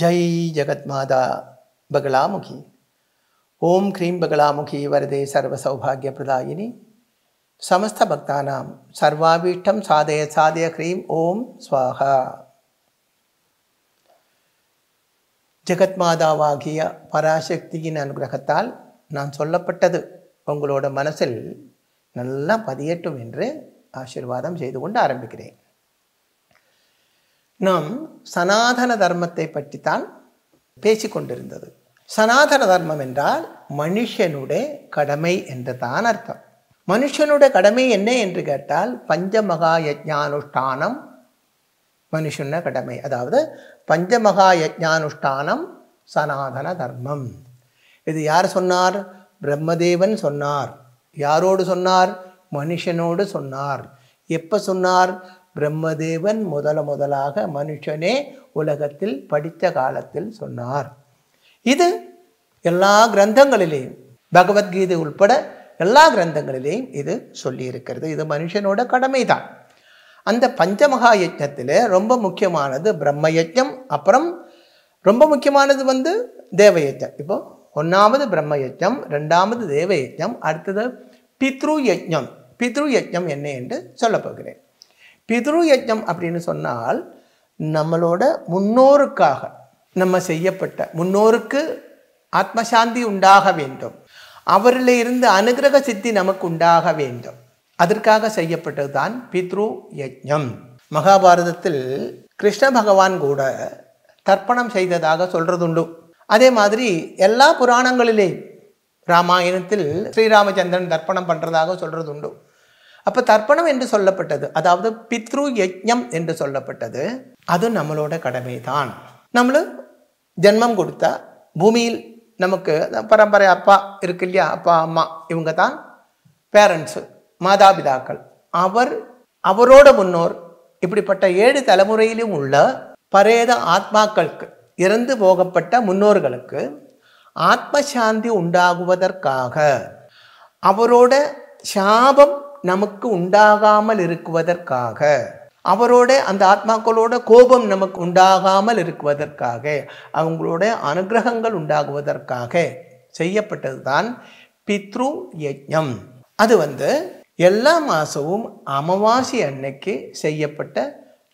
ஜெய் ஜெகத் மாதா பகலாமுகி ஓம் க்ரீம் பகலாமுகி வரதே சர்வ சௌபாகிய பிரதாயினி சமஸ்த பக்தானாம் சர்வாபீஷ்டம் சாதய சாதய ஹ்ரீம் ஓம் ஸ்வாகா ஜெகத் மாதாவாகிய பராசக்தியின் அனுகிரகத்தால் நான் சொல்லப்பட்டது உங்களோட மனசில் நல்லா பதியட்டும் என்று ஆசீர்வாதம் செய்து கொண்டு ஆரம்பிக்கிறேன் நாம் சனாதன தர்மத்தை பற்றித்தான் பேசிக்கொண்டிருந்தது கொண்டிருந்தது சனாதன தர்மம் என்றால் மனுஷனுடைய கடமை என்று தான் அர்த்தம் மனுஷனுடைய கடமை என்ன என்று கேட்டால் பஞ்சமகா யஜானுஷ்டானம் மனுஷன கடமை அதாவது பஞ்சமகா யஜ்ஞானுஷ்டானம் சனாதன தர்மம் இது யார் சொன்னார் பிரம்மதேவன் சொன்னார் யாரோடு சொன்னார் மனுஷனோடு சொன்னார் எப்போ சொன்னார் பிரம்மதேவன் முதல முதலாக மனுஷனே உலகத்தில் படித்த காலத்தில் சொன்னார் இது எல்லா கிரந்தங்களிலேயும் பகவத்கீதை உள்பட எல்லா கிரந்தங்களிலேயும் இது சொல்லியிருக்கிறது இது மனுஷனோட கடமை தான் அந்த பஞ்சமகா யஜ்ஞத்தில் ரொம்ப முக்கியமானது பிரம்ம யஜ்ஞம் அப்புறம் ரொம்ப முக்கியமானது வந்து தேவயஜ்யம் இப்போ ஒன்றாவது பிரம்ம யஜ்யம் ரெண்டாவது தேவயஜ்யம் அடுத்தது பித்ரு யஜ்ஞம் பித்ரு யஜ்ஞம் என்ன என்று சொல்லப்போகிறேன் பித்ரு யஜ்ஞம் அப்படின்னு சொன்னால் நம்மளோட முன்னோருக்காக நம்ம செய்யப்பட்ட முன்னோருக்கு ஆத்மசாந்தி உண்டாக வேண்டும் அவரில் இருந்து அனுகிரக சித்தி நமக்கு உண்டாக வேண்டும் அதற்காக செய்யப்பட்டது தான் பித்ரு யஜ்ஞம் மகாபாரதத்தில் கிருஷ்ண பகவான் கூட தர்ப்பணம் செய்ததாக சொல்கிறதுண்டு அதே மாதிரி எல்லா புராணங்களிலேயும் ராமாயணத்தில் ஸ்ரீராமச்சந்திரன் தர்ப்பணம் பண்ணுறதாக சொல்கிறதுண்டு அப்போ தர்ப்பணம் என்று சொல்லப்பட்டது அதாவது பித்ரு யஜ்யம் என்று சொல்லப்பட்டது அது நம்மளோட கடமை தான் நம்ம ஜென்மம் கொடுத்தா பூமியில் நமக்கு பரம்பரை அப்பா இருக்கு இல்லையா அப்பா அம்மா இவங்க தான் பேரண்ட்ஸு மாதாபிதாக்கள் அவர் அவரோட முன்னோர் இப்படிப்பட்ட ஏழு தலைமுறையிலும் உள்ள பரேத ஆத்மாக்களுக்கு இறந்து போகப்பட்ட முன்னோர்களுக்கு ஆத்ம சாந்தி உண்டாகுவதற்காக அவரோட சாபம் நமக்கு உண்டாகாமல் இருக்குவதற்காக அவரோட அந்த ஆத்மாக்களோட கோபம் நமக்கு உண்டாகாமல் இருக்குவதற்காக அவங்களோட அனுகிரகங்கள் உண்டாகுவதற்காக செய்யப்பட்டது தான் பித்ரு யஜம் அது வந்து எல்லா மாதமும் அமாவாசை அன்னைக்கு செய்யப்பட்ட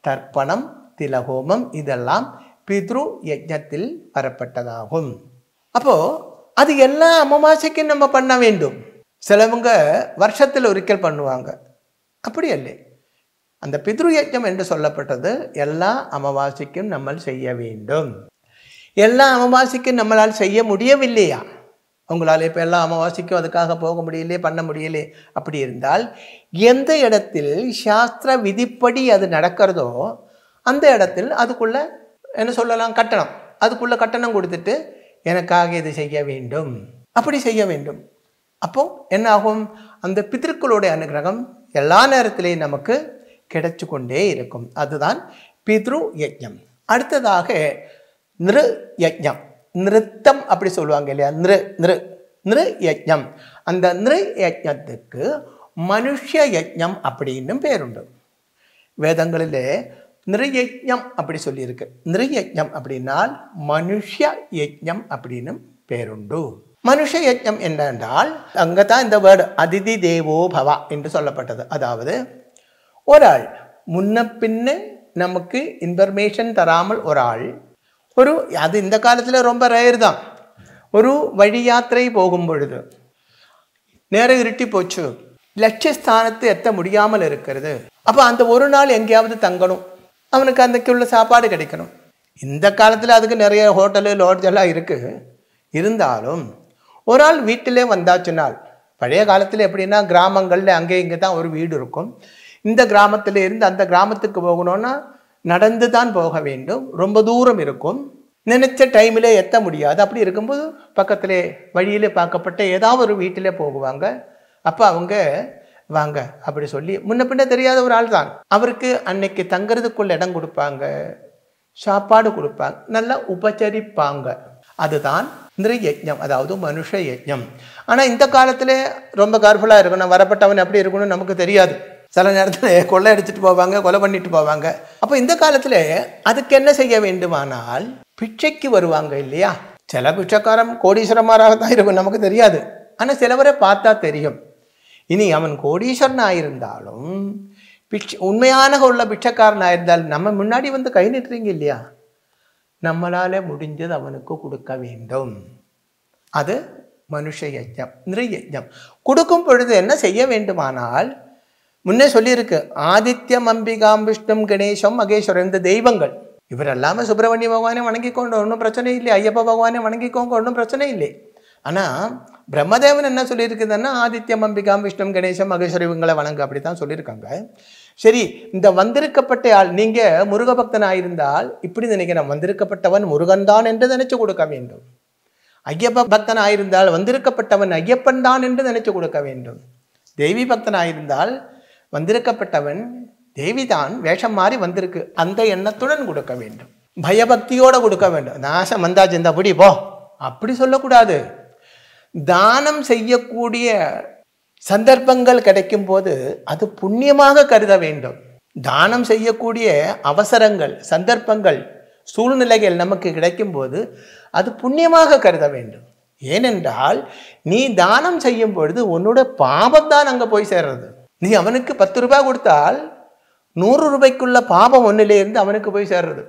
தர்ப்பணம் திலகோமம் இதெல்லாம் பித்ரு யஜ்ஞத்தில் வரப்பட்டதாகும் அப்போது அது எல்லா அமாவாசைக்கும் நம்ம பண்ண வேண்டும் சிலவங்க வருஷத்தில் ஒரிக்கல் பண்ணுவாங்க அப்படி இல்லை அந்த பித்ருயஜம் என்று சொல்லப்பட்டது எல்லா அமாவாசைக்கும் நம்ம செய்ய வேண்டும் எல்லா அமாவாசைக்கும் நம்மளால் செய்ய முடியவில்லையா உங்களால் இப்போ எல்லா அமாவாசைக்கும் அதுக்காக போக முடியலையே பண்ண முடியலையே அப்படி இருந்தால் எந்த இடத்தில் சாஸ்திர விதிப்படி அது நடக்கிறதோ அந்த இடத்தில் அதுக்குள்ளே என்ன சொல்லலாம் கட்டணம் அதுக்குள்ளே கட்டணம் கொடுத்துட்டு எனக்காக இது செய்ய வேண்டும் அப்படி செய்ய வேண்டும் அப்போ என்ன ஆகும் அந்த பித்திருக்களுடைய அனுகிரகம் எல்லா நேரத்திலையும் நமக்கு கிடைச்சு கொண்டே இருக்கும் அதுதான் பித்ரு யஜ்யம் அடுத்ததாக நிரு யஜ்யம் நிறுத்தம் அப்படி சொல்லுவாங்க இல்லையா நிரு நிரு நிரு யஜ்யம் அந்த நிரு யஜ்யத்துக்கு மனுஷ யஜ்யம் அப்படின்னு பேருண்டு வேதங்களிலே நிறயஜம் அப்படி சொல்லியிருக்கு நிறயஜம் அப்படின்னால் மனுஷ யஜ்யம் அப்படின்னு பேருண்டு மனுஷ யஜ்யம் என்னென்றால் அங்கே தான் இந்த வேர்டு அதிதி தேவோ பவா என்று சொல்லப்பட்டது அதாவது ஒரு ஆள் முன்ன பின்னு நமக்கு இன்ஃபர்மேஷன் தராமல் ஒரு ஆள் ஒரு அது இந்த காலத்தில் ரொம்ப ரேர் தான் ஒரு வழி யாத்திரை போகும் பொழுது நேரம் இருட்டி போச்சு லட்சியஸ்தானத்தை எத்த முடியாமல் இருக்கிறது அப்போ அந்த ஒரு நாள் எங்கேயாவது தங்கணும் அவனுக்கு அன்றைக்குள்ள சாப்பாடு கிடைக்கணும் இந்த காலத்தில் அதுக்கு நிறைய ஹோட்டலு லாட்ஜெல்லாம் இருக்குது இருந்தாலும் ஒரு ஆள் வீட்டிலே வந்தாச்சுனால் பழைய காலத்தில் எப்படின்னா கிராமங்களில் அங்கே இங்கே தான் ஒரு வீடு இருக்கும் இந்த கிராமத்தில் இருந்து அந்த கிராமத்துக்கு போகணும்னா நடந்து தான் போக வேண்டும் ரொம்ப தூரம் இருக்கும் நினைச்ச டைமில் எத்த முடியாது அப்படி இருக்கும்போது பக்கத்தில் வழியிலே பார்க்கப்பட்ட ஏதாவது ஒரு வீட்டிலே போகுவாங்க அப்போ அவங்க வாங்க அப்படி சொல்லி முன்ன பின்ன தெரியாத ஒரு ஆள் தான் அவருக்கு அன்னைக்கு தங்கிறதுக்குள்ள இடம் கொடுப்பாங்க சாப்பாடு கொடுப்பாங்க நல்லா உபச்சரிப்பாங்க அதுதான் இந்த யஜ்யம் அதாவது மனுஷ யஜ்யம் ஆனால் இந்த காலத்தில் ரொம்ப கேர்ஃபுல்லாக இருக்கணும் வரப்பட்டவன் எப்படி இருக்கணும்னு நமக்கு தெரியாது சில நேரத்தில் கொள்ளை அடிச்சுட்டு போவாங்க கொலை பண்ணிட்டு போவாங்க அப்போ இந்த காலத்தில் அதுக்கு என்ன செய்ய வேண்டுமானால் பிச்சைக்கு வருவாங்க இல்லையா சில பிச்சைக்காரன் கோடீஸ்வரமாராக தான் இருக்கும் நமக்கு தெரியாது ஆனால் சிலவரை பார்த்தா தெரியும் இனி அவன் கோடீஸ்வரனாக இருந்தாலும் பிச்சை உண்மையான உள்ள பிச்சைக்காரனாக இருந்தால் நம்ம முன்னாடி வந்து கை நிட்டுறீங்க இல்லையா நம்மளால் முடிஞ்சது அவனுக்கு கொடுக்க வேண்டும் அது மனுஷ யஜம் நிறயஜம் கொடுக்கும் பொழுது என்ன செய்ய வேண்டுமானால் முன்னே சொல்லியிருக்கு ஆதித்யம் அம்பிகாம் விஷ்ணும் கணேசம் மகேஸ்வரன் இந்த தெய்வங்கள் இவரெல்லாம சுப்பிரமணிய பகவானை வணங்கிக்கொண்டு ஒன்றும் பிரச்சனை இல்லை ஐயப்ப பகவானை வணங்கிக்கோங்க ஒன்றும் பிரச்சனை இல்லை ஆனால் பிரம்மதேவன் என்ன சொல்லியிருக்குதுன்னா ஆதித்யம் அம்பிகாம் விஷ்ணு கணேசம் மகேஸ்வரன் இவங்களை வணங்கு அப்படி தான் சொல்லியிருக்காங்க சரி இந்த வந்திருக்கப்பட்ட ஆள் நீங்கள் ஆயிருந்தால் இப்படி நினைக்கிறேன் வந்திருக்கப்பட்டவன் முருகன் தான் என்று நினைச்சு கொடுக்க வேண்டும் ஐயப்ப பக்தனாயிருந்தால் வந்திருக்கப்பட்டவன் ஐயப்பன் தான் என்று நினைச்சு கொடுக்க வேண்டும் தேவி பக்தன் ஆயிருந்தால் வந்திருக்கப்பட்டவன் தேவிதான் வேஷம் மாறி வந்திருக்கு அந்த எண்ணத்துடன் கொடுக்க வேண்டும் பயபக்தியோடு கொடுக்க வேண்டும் நாசம் வந்தாச்சு இந்த படி போ அப்படி சொல்லக்கூடாது தானம் செய்யக்கூடிய சந்தர்ப்பங்கள் கிடைக்கும் போது அது புண்ணியமாக கருத வேண்டும் தானம் செய்யக்கூடிய அவசரங்கள் சந்தர்ப்பங்கள் சூழ்நிலைகள் நமக்கு கிடைக்கும் போது அது புண்ணியமாக கருத வேண்டும் ஏனென்றால் நீ தானம் செய்யும் பொழுது உன்னோட பாபம் தான் அங்கே போய் சேர்றது நீ அவனுக்கு பத்து ரூபாய் கொடுத்தால் நூறு ரூபாய்க்குள்ள பாபம் ஒன்றிலேருந்து அவனுக்கு போய் சேர்றது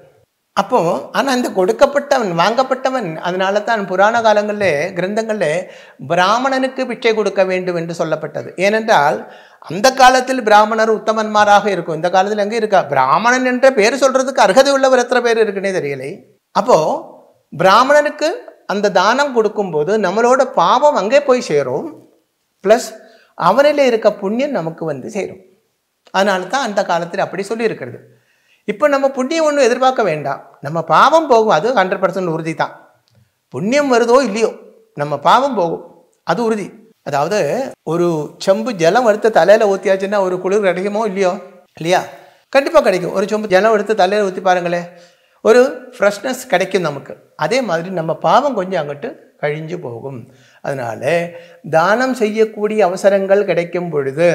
அப்போ ஆனால் இந்த கொடுக்கப்பட்டவன் வாங்கப்பட்டவன் அதனால தான் புராண காலங்களில் கிரந்தங்களில் பிராமணனுக்கு பிச்சை கொடுக்க வேண்டும் என்று சொல்லப்பட்டது ஏனென்றால் அந்த காலத்தில் பிராமணர் உத்தமன்மாராக இருக்கும் இந்த காலத்தில் எங்கே இருக்கா பிராமணன் என்ற பேர் சொல்கிறதுக்கு அர்ஹதை உள்ளவர் எத்தனை பேர் இருக்குன்னே தெரியலை அப்போது பிராமணனுக்கு அந்த தானம் கொடுக்கும்போது நம்மளோட பாவம் அங்கே போய் சேரும் ப்ளஸ் அவனில் இருக்க புண்ணியம் நமக்கு வந்து சேரும் அதனால தான் அந்த காலத்தில் அப்படி சொல்லியிருக்கிறது இப்போ நம்ம புண்ணியம் ஒன்றும் எதிர்பார்க்க வேண்டாம் நம்ம பாவம் போகும் அது ஹண்ட்ரட் பர்சன்ட் உறுதி தான் புண்ணியம் வருதோ இல்லையோ நம்ம பாவம் போகும் அது உறுதி அதாவது ஒரு செம்பு ஜலம் எடுத்து தலையில் ஊற்றியாச்சுன்னா ஒரு குளிர் கிடைக்குமோ இல்லையோ இல்லையா கண்டிப்பாக கிடைக்கும் ஒரு செம்பு ஜலம் எடுத்து தலையில் ஊற்றி பாருங்களேன் ஒரு ஃப்ரெஷ்னஸ் கிடைக்கும் நமக்கு அதே மாதிரி நம்ம பாவம் கொஞ்சம் அங்கிட்டு கழிஞ்சு போகும் அதனால் தானம் செய்யக்கூடிய அவசரங்கள் கிடைக்கும் பொழுது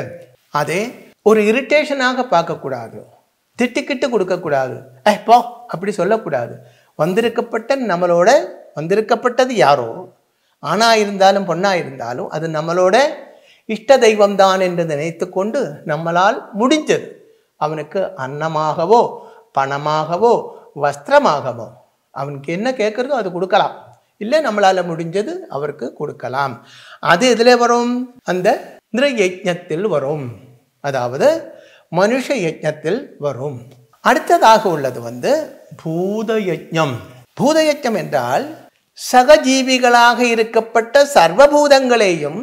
அதே ஒரு இரிட்டேஷனாக பார்க்கக்கூடாது திட்டிக்கிட்டு கொடுக்கக்கூடாது ஏ போ அப்படி சொல்லக்கூடாது வந்திருக்கப்பட்ட நம்மளோட வந்திருக்கப்பட்டது யாரோ ஆணாக இருந்தாலும் பொண்ணாக இருந்தாலும் அது நம்மளோட இஷ்ட தெய்வம்தான் என்று நினைத்து கொண்டு நம்மளால் முடிஞ்சது அவனுக்கு அன்னமாகவோ பணமாகவோ வஸ்திரமாகவோ அவனுக்கு என்ன கேட்குறதோ அது கொடுக்கலாம் இல்லை நம்மளால் முடிஞ்சது அவருக்கு கொடுக்கலாம் அது எதில் வரும் அந்த நிறயஜத்தில் வரும் அதாவது மனுஷ யஜ்ஞத்தில் வரும் அடுத்ததாக உள்ளது வந்து பூத யஜ்யம் பூத என்றால் சகஜீவிகளாக இருக்கப்பட்ட சர்வபூதங்களையும்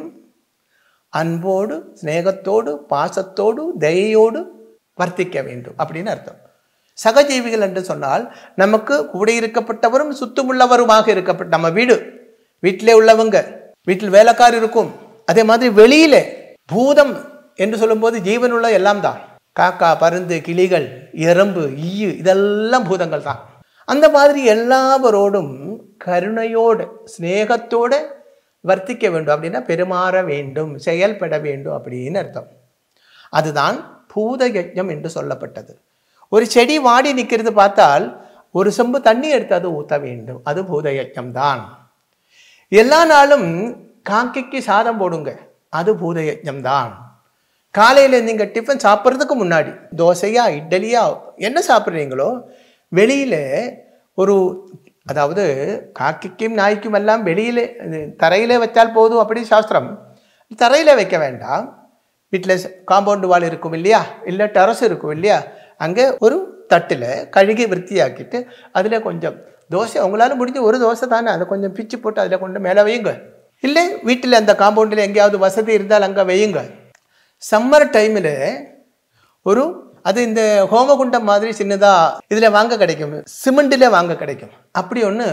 அன்போடு சிநேகத்தோடு பாசத்தோடு தயையோடு வர்த்திக்க வேண்டும் அப்படின்னு அர்த்தம் சகஜீவிகள் என்று சொன்னால் நமக்கு கூட இருக்கப்பட்டவரும் சுத்தமுள்ளவருமாக இருக்கப்பட்ட நம்ம வீடு வீட்டிலே உள்ளவங்க வீட்டில் வேலைக்கார் இருக்கும் அதே மாதிரி வெளியிலே பூதம் என்று சொல்லும்போது ஜீவனுள்ள எல்லாம் தான் காக்கா பருந்து கிளிகள் எறும்பு ஈயு இதெல்லாம் பூதங்கள் தான் அந்த மாதிரி எல்லாவரோடும் கருணையோடு ஸ்நேகத்தோடு வர்த்திக்க வேண்டும் அப்படின்னா பெருமாற வேண்டும் செயல்பட வேண்டும் அப்படின்னு அர்த்தம் அதுதான் பூத யஜ்யம் என்று சொல்லப்பட்டது ஒரு செடி வாடி நிற்கிறது பார்த்தால் ஒரு செம்பு தண்ணி எடுத்து அது ஊற்ற வேண்டும் அது பூத யஜ்யம் தான் எல்லா நாளும் காக்கைக்கு சாதம் போடுங்க அது பூத யஜ்யம் தான் காலையில் நீங்கள் டிஃபன் சாப்பிட்றதுக்கு முன்னாடி தோசையா இட்லியா என்ன சாப்பிட்றீங்களோ வெளியில் ஒரு அதாவது காக்கிக்கும் நாய்க்கும் எல்லாம் வெளியில் தரையில் வச்சால் போதும் அப்படி சாஸ்திரம் தரையில் வைக்க வேண்டாம் வீட்டில் காம்பவுண்டு வால் இருக்கும் இல்லையா இல்லை டெரஸ் இருக்கும் இல்லையா அங்கே ஒரு தட்டில் கழுகி விற்பியாக்கிட்டு அதில் கொஞ்சம் தோசை உங்களால் முடிஞ்ச ஒரு தோசை தானே அதை கொஞ்சம் பிச்சு போட்டு அதில் கொண்டு மேலே வையுங்க இல்லை வீட்டில் அந்த காம்பவுண்டில் எங்கேயாவது வசதி இருந்தால் அங்கே வையுங்க சம்மர் டைமில் ஒரு அது இந்த ஹோமகுண்டம் மாதிரி சின்னதாக இதில் வாங்க கிடைக்கும் சிமெண்டில் வாங்க கிடைக்கும் அப்படி ஒன்று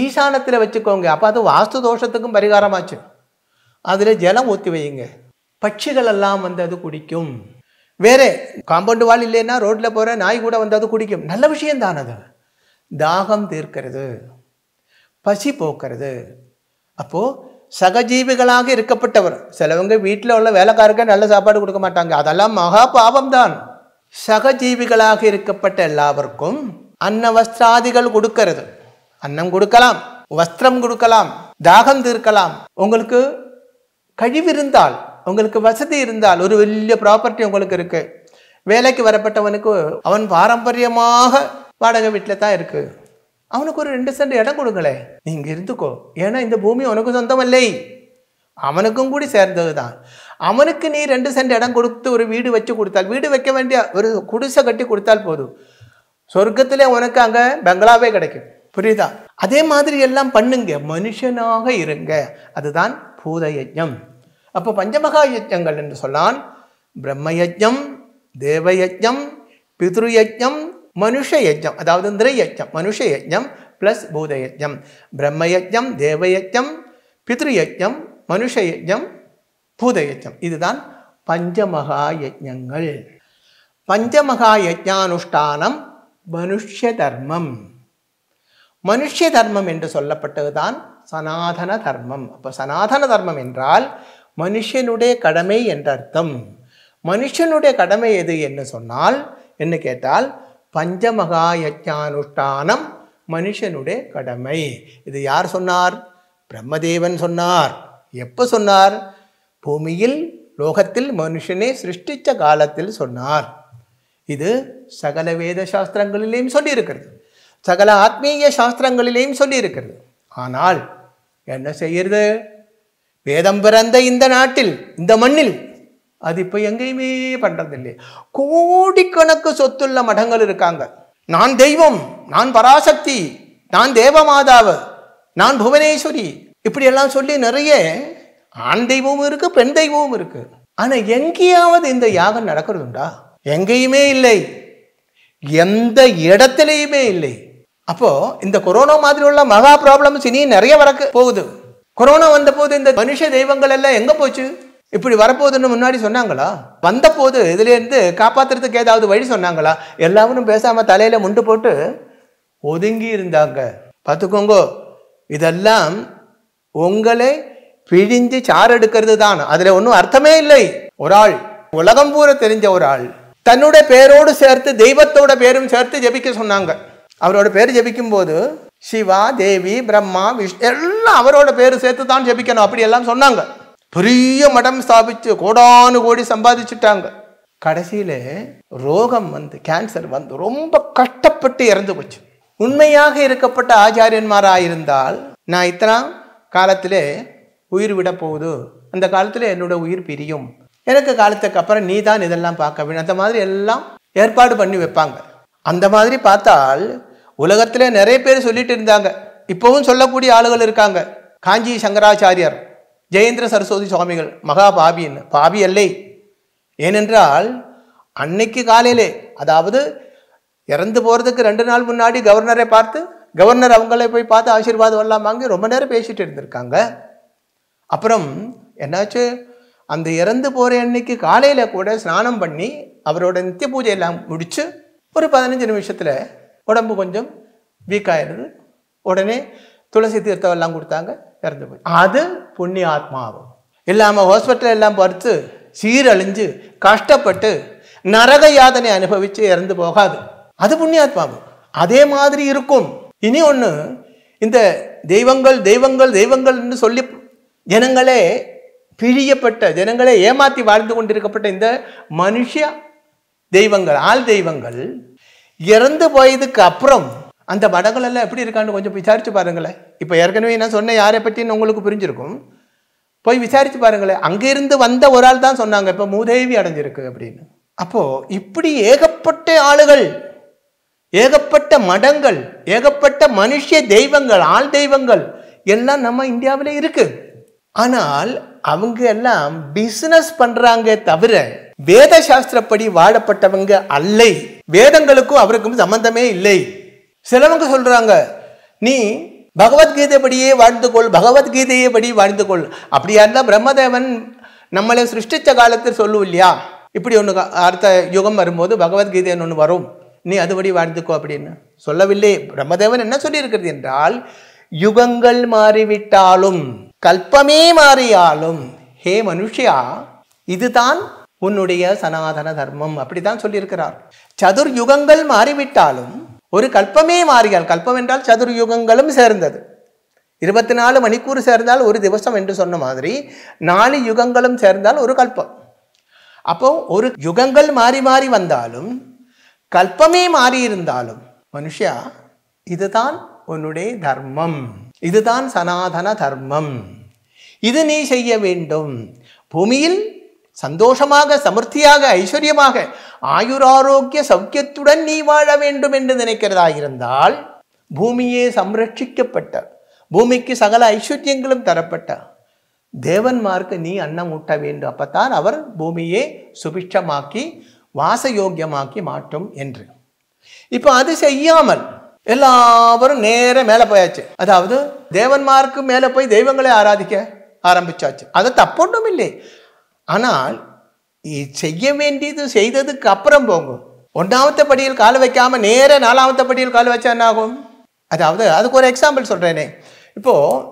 ஈசானத்தில் வச்சுக்கோங்க அப்போ அது வாஸ்து தோஷத்துக்கும் பரிகாரமாச்சு அதில் ஜலம் ஊற்றி வையுங்க பட்சிகள் எல்லாம் வந்து அது குடிக்கும் வேறு காம்பவுண்டு வால் இல்லைன்னா ரோட்டில் போகிற நாய் கூட வந்து அது குடிக்கும் நல்ல விஷயம் தான் அது தாகம் தீர்க்கிறது பசி போக்குறது அப்போது சகஜீவிகளாக இருக்கப்பட்டவர் சிலவங்க வீட்டில் உள்ள வேலைக்காரருக்கு நல்ல சாப்பாடு கொடுக்க மாட்டாங்க அதெல்லாம் மகா பாவம்தான் சகஜீவிகளாக இருக்கப்பட்ட எல்லாவருக்கும் அன்ன வஸ்திராதிகள் கொடுக்கறது அன்னம் கொடுக்கலாம் வஸ்திரம் கொடுக்கலாம் தாகம் தீர்க்கலாம் உங்களுக்கு கழிவு இருந்தால் உங்களுக்கு வசதி இருந்தால் ஒரு വലിய ப்ராப்பர்ட்டி உங்களுக்கு இருக்குது வேலைக்கு வரப்பட்டவனுக்கு அவன் பாரம்பரியமாக வாடகை வீட்டில் தான் இருக்குது அவனுக்கு ஒரு ரெண்டு சென்ட் இடம் கொடுங்களே நீங்க இருந்துக்கோ ஏன்னா இந்த பூமி உனக்கு சொந்தம் இல்லை அவனுக்கும் கூடி சேர்ந்தது தான் அவனுக்கு நீ ரெண்டு சென்ட் இடம் கொடுத்து ஒரு வீடு வச்சு கொடுத்தால் வீடு வைக்க வேண்டிய ஒரு குடிசை கட்டி கொடுத்தால் போதும் சொர்க்கத்திலே உனக்கு அங்கே பெங்களாவே கிடைக்கும் புரியுதா அதே மாதிரி எல்லாம் பண்ணுங்க மனுஷனாக இருங்க அதுதான் பூத யஜ்யம் அப்போ பஞ்சமகா யஜ்யங்கள் என்று சொல்லான் பிரம்ம யஜ்யம் தேவ யஜ்யம் பித்ரு மனுஷயஜம் அதாவது நிறையஜம் மனுஷயஜம் ப்ளஸ் பூதயஜம் பிரம்மயஜம் தேவயஜம் பித்ருயஜம் மனுஷயஜம் பூதயஜம் இதுதான் பஞ்சமகா யஜங்கள் பஞ்சமகா யஜானுஷ்டானம் மனுஷ தர்மம் மனுஷ தர்மம் என்று சொல்லப்பட்டதுதான் சனாதன தர்மம் அப்போ சனாதன தர்மம் என்றால் மனுஷனுடைய கடமை என்ற அர்த்தம் மனுஷனுடைய கடமை எது என்று சொன்னால் என்ன கேட்டால் பஞ்சமகா யஜானுஷ்டானம் மனுஷனுடைய கடமை இது யார் சொன்னார் பிரம்மதேவன் சொன்னார் எப்போ சொன்னார் பூமியில் லோகத்தில் மனுஷனை சிருஷ்டித்த காலத்தில் சொன்னார் இது சகல வேத சாஸ்திரங்களிலேயும் சொல்லியிருக்கிறது சகல ஆத்மீய சாஸ்திரங்களிலேயும் சொல்லியிருக்கிறது ஆனால் என்ன செய்கிறது வேதம் பிறந்த இந்த நாட்டில் இந்த மண்ணில் அது இப்போ எங்கேயுமே இல்லையே கோடிக்கணக்கு சொத்துள்ள மடங்கள் இருக்காங்க நான் தெய்வம் நான் பராசக்தி நான் தேவமாதாவு நான் புவனேஸ்வரி இப்படியெல்லாம் சொல்லி நிறைய ஆண் தெய்வமும் இருக்குது பெண் தெய்வமும் இருக்குது ஆனால் எங்கேயாவது இந்த யாகம் நடக்கிறதுண்டா எங்கேயுமே இல்லை எந்த இடத்துலையுமே இல்லை அப்போது இந்த கொரோனா மாதிரி உள்ள மகா ப்ராப்ளம்ஸ் இனி நிறைய வரக்கு போகுது கொரோனா வந்த போது இந்த மனுஷ தெய்வங்கள் எல்லாம் எங்கே போச்சு இப்படி வரப்போகுதுன்னு முன்னாடி சொன்னாங்களா வந்தபோது இதுலேருந்து காப்பாற்றுறதுக்கு ஏதாவது வழி சொன்னாங்களா எல்லாமும் பேசாமல் தலையில் முண்டு போட்டு ஒதுங்கி இருந்தாங்க பார்த்துக்கோங்க இதெல்லாம் உங்களை பிழிஞ்சு சாறு எடுக்கிறது தான் அதில் ஒன்றும் அர்த்தமே இல்லை ஒரு ஆள் உலகம் பூர தெரிஞ்ச ஒரு ஆள் தன்னுடைய பேரோடு சேர்த்து தெய்வத்தோட பேரும் சேர்த்து ஜபிக்க சொன்னாங்க அவரோட பேர் ஜபிக்கும் போது சிவா தேவி பிரம்மா விஷ் எல்லாம் அவரோட பேர் சேர்த்து தான் ஜபிக்கணும் அப்படி எல்லாம் சொன்னாங்க பெரிய மடம் ஸ்தாபித்து கோடானு கோடி சம்பாதிச்சுட்டாங்க கடைசியில் ரோகம் வந்து கேன்சர் வந்து ரொம்ப கஷ்டப்பட்டு இறந்து போச்சு உண்மையாக இருக்கப்பட்ட ஆச்சாரியன்மாராயிருந்தால் நான் இத்தனை காலத்தில் உயிர் விட போகுது அந்த காலத்தில் என்னோட உயிர் பிரியும் எனக்கு காலத்துக்கு அப்புறம் நீ தான் இதெல்லாம் பார்க்க வேண்டும் அந்த மாதிரி எல்லாம் ஏற்பாடு பண்ணி வைப்பாங்க அந்த மாதிரி பார்த்தால் உலகத்தில் நிறைய பேர் சொல்லிட்டு இருந்தாங்க இப்போவும் சொல்லக்கூடிய ஆளுகள் இருக்காங்க காஞ்சி சங்கராச்சாரியார் ஜெயேந்திர சரஸ்வதி சுவாமிகள் மகா பாபின்னு பாபி அல்லை ஏனென்றால் அன்னைக்கு காலையிலே அதாவது இறந்து போகிறதுக்கு ரெண்டு நாள் முன்னாடி கவர்னரை பார்த்து கவர்னர் அவங்களே போய் பார்த்து ஆசீர்வாதம் வரலாமாங்க ரொம்ப நேரம் பேசிட்டு இருந்திருக்காங்க அப்புறம் என்னாச்சு அந்த இறந்து போகிற அன்னைக்கு காலையில் கூட ஸ்நானம் பண்ணி அவரோட நித்திய பூஜையெல்லாம் முடித்து ஒரு பதினஞ்சு நிமிஷத்தில் உடம்பு கொஞ்சம் வீக் ஆயிடுது உடனே துளசி தீர்த்தம் எல்லாம் கொடுத்தாங்க இறந்து போய் அது புண்ணிய ஆத்மாவும் இல்லாமல் ஹாஸ்பிட்டல் எல்லாம் பறித்து சீரழிஞ்சு கஷ்டப்பட்டு நரக யாதனை அனுபவித்து இறந்து போகாது அது புண்ணியாத்மாவும் அதே மாதிரி இருக்கும் இனி ஒன்று இந்த தெய்வங்கள் தெய்வங்கள் தெய்வங்கள்னு சொல்லி ஜனங்களே பிழியப்பட்ட ஜனங்களே ஏமாற்றி வாழ்ந்து கொண்டிருக்கப்பட்ட இந்த மனுஷ தெய்வங்கள் ஆள் தெய்வங்கள் இறந்து போயதுக்கு அப்புறம் அந்த வடகளெல்லாம் எப்படி இருக்கான்னு கொஞ்சம் விசாரித்து பாருங்களேன் இப்போ ஏற்கனவே நான் சொன்ன யாரை பற்றின்னு உங்களுக்கு புரிஞ்சிருக்கும் போய் விசாரித்து பாருங்களேன் அங்கேருந்து வந்த ஒரு ஆள் தான் சொன்னாங்க இப்போ மூதேவி அடைஞ்சிருக்கு அப்படின்னு அப்போது இப்படி ஏகப்பட்ட ஆளுகள் ஏகப்பட்ட மடங்கள் ஏகப்பட்ட மனுஷ தெய்வங்கள் ஆள் தெய்வங்கள் எல்லாம் நம்ம இந்தியாவில் இருக்கு ஆனால் அவங்க எல்லாம் பிஸ்னஸ் பண்ணுறாங்க தவிர வேத சாஸ்திரப்படி வாழப்பட்டவங்க அல்லை வேதங்களுக்கும் அவருக்கும் சம்பந்தமே இல்லை சிலவங்க சொல்கிறாங்க நீ பகவத்கீதைப்படியே கொள் பகவத்கீதையை படி கொள் அப்படியா இருந்தால் பிரம்மதேவன் நம்மளை சிருஷ்டித்த காலத்தில் சொல்லுவோம் இல்லையா இப்படி ஒன்று அடுத்த யுகம் வரும்போது பகவத்கீதைன்னு ஒன்று வரும் நீ அதுபடி வாழ்ந்துக்கோ அப்படின்னு சொல்லவில்லை பிரம்மதேவன் என்ன சொல்லியிருக்கிறது என்றால் யுகங்கள் மாறிவிட்டாலும் கல்பமே மாறியாலும் ஹே மனுஷியா இதுதான் உன்னுடைய சனாதன தர்மம் அப்படித்தான் சொல்லியிருக்கிறார் சதுர் யுகங்கள் மாறிவிட்டாலும் ஒரு கல்பமே மாறியால் கல்பம் என்றால் சதுர்யுகங்களும் சேர்ந்தது இருபத்தி நாலு மணிக்கூர் சேர்ந்தால் ஒரு திவசம் என்று சொன்ன மாதிரி நாலு யுகங்களும் சேர்ந்தால் ஒரு கல்பம் அப்போ ஒரு யுகங்கள் மாறி மாறி வந்தாலும் கல்பமே மாறி இருந்தாலும் மனுஷா இதுதான் உன்னுடைய தர்மம் இதுதான் சனாதன தர்மம் இது நீ செய்ய வேண்டும் பூமியில் சந்தோஷமாக சமர்த்தியாக ஐஸ்வர்யமாக ஆரோக்கிய சௌக்கியத்துடன் நீ வாழ வேண்டும் என்று நினைக்கிறதா இருந்தால் பூமியே சம்ரட்சிக்கப்பட்ட பூமிக்கு சகல ஐஸ்வர்யங்களும் தரப்பட்ட தேவன்மார்க்கு நீ அன்னம் ஊட்ட வேண்டும் அப்பத்தான் அவர் பூமியை சுபிட்சமாக்கி வாசயோக்கியமாக்கி மாற்றும் என்று இப்போ அது செய்யாமல் எல்லாரும் நேர மேலே போயாச்சு அதாவது தேவன்மார்க்கு மேலே போய் தெய்வங்களை ஆராதிக்க ஆரம்பிச்சாச்சு அது தப்பொன்றும் இல்லை ஆனால் செய்ய வேண்டியது செய்ததுக்கு அப்புறம் போங்க ஒன்றாவது படியில் கால வைக்காமல் நேர நாலாவது படியில் கால வச்சா என்ன ஆகும் அதாவது அதுக்கு ஒரு எக்ஸாம்பிள் சொல்கிறேனே இப்போது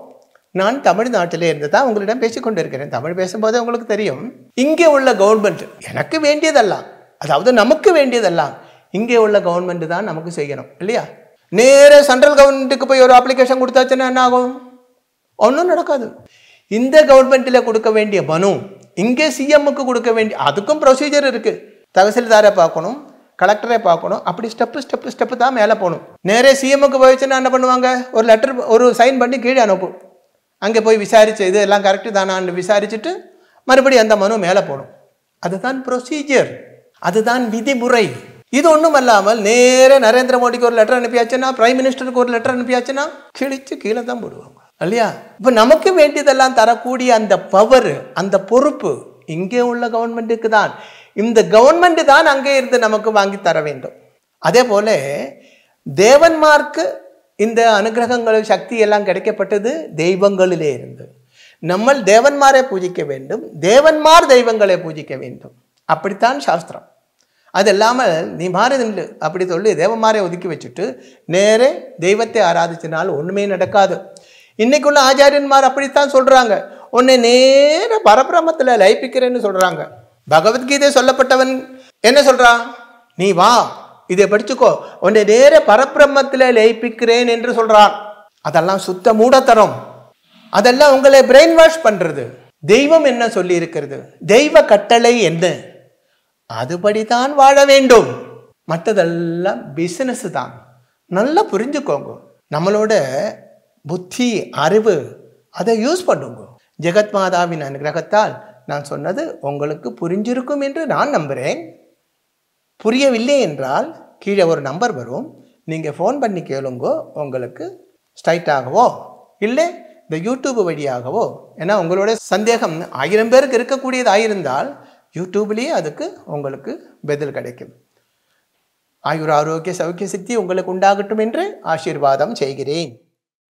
நான் தமிழ்நாட்டிலே இருந்து தான் உங்களிடம் பேசிக்கொண்டிருக்கிறேன் தமிழ் பேசும்போது உங்களுக்கு தெரியும் இங்கே உள்ள கவர்மெண்ட் எனக்கு வேண்டியதெல்லாம் அதாவது நமக்கு வேண்டியதெல்லாம் இங்கே உள்ள கவர்மெண்ட் தான் நமக்கு செய்யணும் இல்லையா நேர சென்ட்ரல் கவர்மெண்ட்டுக்கு போய் ஒரு அப்ளிகேஷன் கொடுத்தாச்சுன்னா என்ன ஆகும் ஒன்றும் நடக்காது இந்த கவர்மெண்ட்டில் கொடுக்க வேண்டிய மனு இங்கே சிஎம்முக்கு கொடுக்க வேண்டிய அதுக்கும் ப்ரொசீஜர் இருக்குது தகசில்தாரை பார்க்கணும் கலெக்டரை பார்க்கணும் அப்படி ஸ்டெப்பு ஸ்டெப்பு ஸ்டெப்பு தான் மேலே போகணும் நேரே சிஎம்முக்கு போயிடுச்சுன்னா என்ன பண்ணுவாங்க ஒரு லெட்டர் ஒரு சைன் பண்ணி கீழே அனுப்பும் அங்கே போய் விசாரிச்சு இது எல்லாம் கரெக்டு தானான்னு விசாரிச்சுட்டு மறுபடியும் அந்த மனு மேலே போகணும் அதுதான் ப்ரொசீஜர் அதுதான் விதிமுறை இது ஒன்றும் அல்லாமல் நேரே நரேந்திர மோடிக்கு ஒரு லெட்டர் அனுப்பியாச்சுன்னா பிரைம் மினிஸ்டருக்கு ஒரு லெட்டர் அனுப்பியாச்சுன்னா கிழிச்சு கீழே தான் போடுவாங்க இல்லையா இப்போ நமக்கு வேண்டியதெல்லாம் தரக்கூடிய அந்த பவர் அந்த பொறுப்பு இங்கே உள்ள கவர்மெண்ட்டுக்கு தான் இந்த கவர்மெண்ட் தான் அங்கே இருந்து நமக்கு வாங்கி தர வேண்டும் அதே போல தேவன்மார்க்கு இந்த அனுகிரகங்கள் சக்தி எல்லாம் கிடைக்கப்பட்டது தெய்வங்களிலே இருந்து நம்ம தேவன்மாரை பூஜிக்க வேண்டும் தேவன்மார் தெய்வங்களை பூஜிக்க வேண்டும் அப்படித்தான் சாஸ்திரம் அது இல்லாமல் நீ மாறி அப்படி சொல்லி தேவமாரை ஒதுக்கி வச்சுட்டு நேரே தெய்வத்தை ஆராதிச்சினால் ஒன்றுமே நடக்காது இன்னைக்குள்ள ஆச்சாரியன்மார் அப்படித்தான் சொல்கிறாங்க உன்னை நேர பரபிரமத்தில் லயிப்பிக்கிறேன்னு சொல்கிறாங்க பகவத்கீதை சொல்லப்பட்டவன் என்ன சொல்கிறான் நீ வா இதை படிச்சுக்கோ உன்னை நேர பரபிரமத்தில் லயிப்பிக்கிறேன் என்று சொல்கிறான் அதெல்லாம் சுத்த மூடத்தரம் அதெல்லாம் உங்களை பிரெயின் வாஷ் பண்ணுறது தெய்வம் என்ன சொல்லி இருக்கிறது தெய்வ கட்டளை என்ன அதுபடிதான் வாழ வேண்டும் மற்றதெல்லாம் பிசினஸ் தான் நல்லா புரிஞ்சுக்கோங்க நம்மளோட புத்தி அறிவு அதை யூஸ் பண்ணுங்க ஜெகத் மாதாவின் அனுகிரகத்தால் நான் சொன்னது உங்களுக்கு புரிஞ்சிருக்கும் என்று நான் நம்புகிறேன் புரியவில்லை என்றால் கீழே ஒரு நம்பர் வரும் நீங்கள் ஃபோன் பண்ணி கேளுங்கோ உங்களுக்கு ஸ்ட்ரைட்டாகவோ இல்லை இந்த யூடியூப் வழியாகவோ ஏன்னா உங்களோட சந்தேகம் ஆயிரம் பேருக்கு இருக்கக்கூடியதாக இருந்தால் யூடியூப்லேயே அதுக்கு உங்களுக்கு பதில் கிடைக்கும் ஆயுர் ஆரோக்கிய சௌக்கிய சித்தி உங்களுக்கு உண்டாகட்டும் என்று ஆசீர்வாதம் செய்கிறேன்